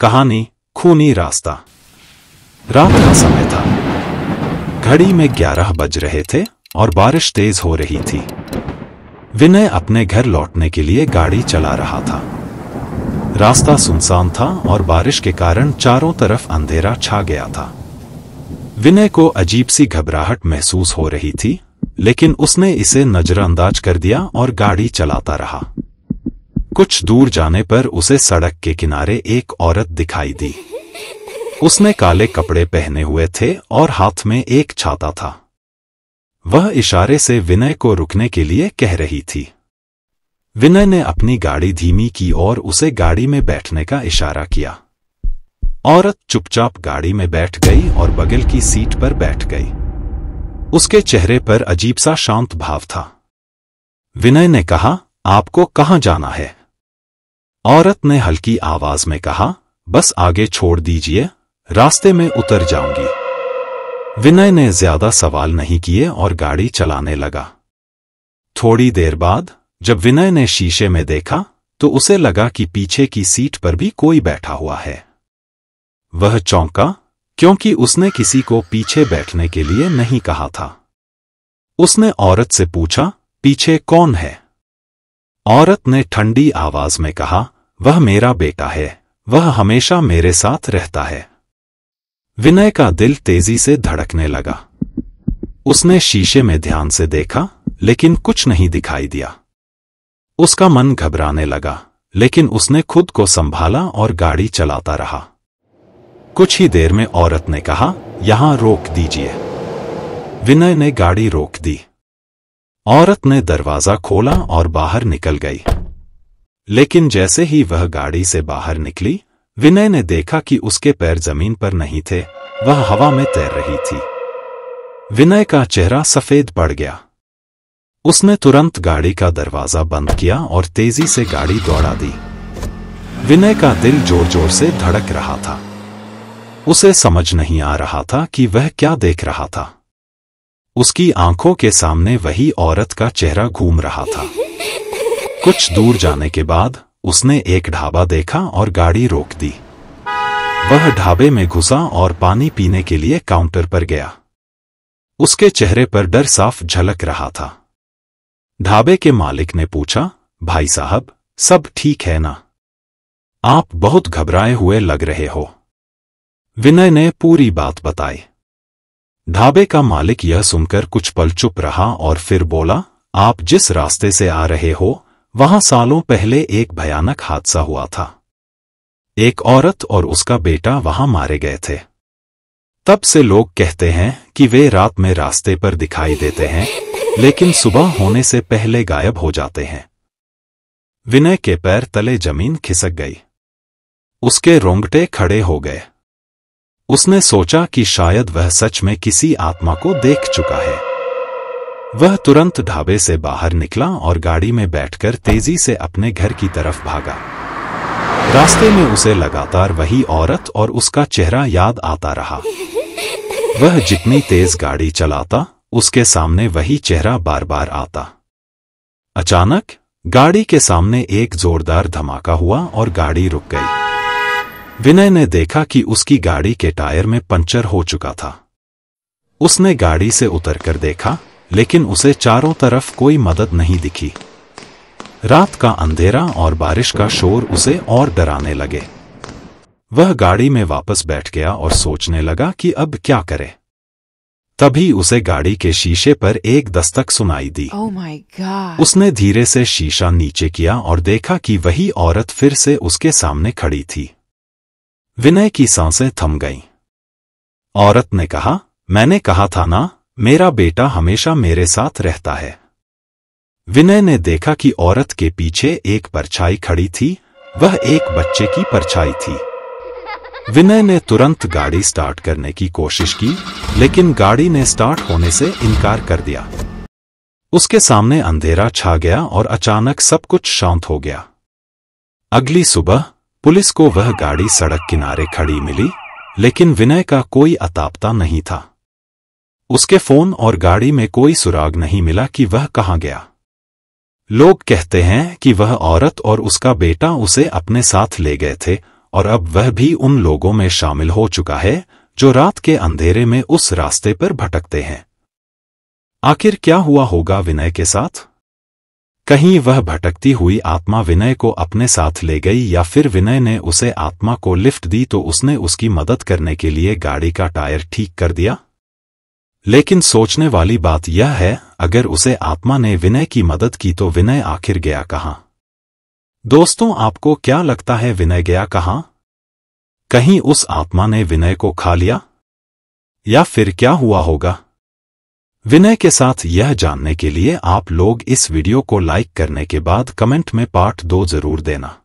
कहानी खूनी रास्ता रात का समय था घड़ी में ग्यारह बज रहे थे और बारिश तेज हो रही थी विनय अपने घर लौटने के लिए गाड़ी चला रहा था रास्ता सुनसान था और बारिश के कारण चारों तरफ अंधेरा छा गया था विनय को अजीब सी घबराहट महसूस हो रही थी लेकिन उसने इसे नजरअंदाज कर दिया और गाड़ी चलाता रहा कुछ दूर जाने पर उसे सड़क के किनारे एक औरत दिखाई दी उसने काले कपड़े पहने हुए थे और हाथ में एक छाता था वह इशारे से विनय को रुकने के लिए कह रही थी विनय ने अपनी गाड़ी धीमी की और उसे गाड़ी में बैठने का इशारा किया औरत चुपचाप गाड़ी में बैठ गई और बगल की सीट पर बैठ गई उसके चेहरे पर अजीब सा शांत भाव था विनय ने कहा आपको कहां जाना है औरत ने हल्की आवाज में कहा बस आगे छोड़ दीजिए रास्ते में उतर जाऊंगी विनय ने ज्यादा सवाल नहीं किए और गाड़ी चलाने लगा थोड़ी देर बाद जब विनय ने शीशे में देखा तो उसे लगा कि पीछे की सीट पर भी कोई बैठा हुआ है वह चौंका क्योंकि उसने किसी को पीछे बैठने के लिए नहीं कहा था उसने औरत से पूछा पीछे कौन है औरत ने ठंडी आवाज में कहा वह मेरा बेटा है वह हमेशा मेरे साथ रहता है विनय का दिल तेजी से धड़कने लगा उसने शीशे में ध्यान से देखा लेकिन कुछ नहीं दिखाई दिया उसका मन घबराने लगा लेकिन उसने खुद को संभाला और गाड़ी चलाता रहा कुछ ही देर में औरत ने कहा यहां रोक दीजिए विनय ने गाड़ी रोक दी औरत ने दरवाजा खोला और बाहर निकल गई लेकिन जैसे ही वह गाड़ी से बाहर निकली विनय ने देखा कि उसके पैर जमीन पर नहीं थे वह हवा में तैर रही थी विनय का चेहरा सफेद पड़ गया उसने तुरंत गाड़ी का दरवाजा बंद किया और तेजी से गाड़ी दौड़ा दी विनय का दिल जोर जोर से धड़क रहा था उसे समझ नहीं आ रहा था कि वह क्या देख रहा था उसकी आंखों के सामने वही औरत का चेहरा घूम रहा था कुछ दूर जाने के बाद उसने एक ढाबा देखा और गाड़ी रोक दी वह ढाबे में घुसा और पानी पीने के लिए काउंटर पर गया उसके चेहरे पर डर साफ झलक रहा था ढाबे के मालिक ने पूछा भाई साहब सब ठीक है ना आप बहुत घबराए हुए लग रहे हो विनय ने पूरी बात बताई ढाबे का मालिक यह सुनकर कुछ पल चुप रहा और फिर बोला आप जिस रास्ते से आ रहे हो वहां सालों पहले एक भयानक हादसा हुआ था एक औरत और उसका बेटा वहां मारे गए थे तब से लोग कहते हैं कि वे रात में रास्ते पर दिखाई देते हैं लेकिन सुबह होने से पहले गायब हो जाते हैं विनय के पैर तले जमीन खिसक गई उसके रोंगटे खड़े हो गए उसने सोचा कि शायद वह सच में किसी आत्मा को देख चुका है वह तुरंत ढाबे से बाहर निकला और गाड़ी में बैठकर तेजी से अपने घर की तरफ भागा रास्ते में उसे लगातार वही औरत और उसका चेहरा याद आता रहा वह जितनी तेज गाड़ी चलाता उसके सामने वही चेहरा बार बार आता अचानक गाड़ी के सामने एक जोरदार धमाका हुआ और गाड़ी रुक गई विनय ने देखा कि उसकी गाड़ी के टायर में पंचर हो चुका था उसने गाड़ी से उतरकर देखा लेकिन उसे चारों तरफ कोई मदद नहीं दिखी रात का अंधेरा और बारिश का शोर उसे और डराने लगे वह गाड़ी में वापस बैठ गया और सोचने लगा कि अब क्या करे तभी उसे गाड़ी के शीशे पर एक दस्तक सुनाई दी oh उसने धीरे से शीशा नीचे किया और देखा कि वही औरत फिर से उसके सामने खड़ी थी विनय की सांसें थम गईं। औरत ने कहा मैंने कहा था ना मेरा बेटा हमेशा मेरे साथ रहता है विनय ने देखा कि औरत के पीछे एक परछाई खड़ी थी वह एक बच्चे की परछाई थी विनय ने तुरंत गाड़ी स्टार्ट करने की कोशिश की लेकिन गाड़ी ने स्टार्ट होने से इनकार कर दिया उसके सामने अंधेरा छा गया और अचानक सब कुछ शांत हो गया अगली सुबह पुलिस को वह गाड़ी सड़क किनारे खड़ी मिली लेकिन विनय का कोई अतापता नहीं था उसके फोन और गाड़ी में कोई सुराग नहीं मिला कि वह कहां गया लोग कहते हैं कि वह औरत और उसका बेटा उसे अपने साथ ले गए थे और अब वह भी उन लोगों में शामिल हो चुका है जो रात के अंधेरे में उस रास्ते पर भटकते हैं आखिर क्या हुआ होगा विनय के साथ कहीं वह भटकती हुई आत्मा विनय को अपने साथ ले गई या फिर विनय ने उसे आत्मा को लिफ्ट दी तो उसने उसकी मदद करने के लिए गाड़ी का टायर ठीक कर दिया लेकिन सोचने वाली बात यह है अगर उसे आत्मा ने विनय की मदद की तो विनय आखिर गया कहाँ दोस्तों आपको क्या लगता है विनय गया कहा कहीं उस आत्मा ने विनय को खा लिया या फिर क्या हुआ होगा विनय के साथ यह जानने के लिए आप लोग इस वीडियो को लाइक करने के बाद कमेंट में पार्ट दो जरूर देना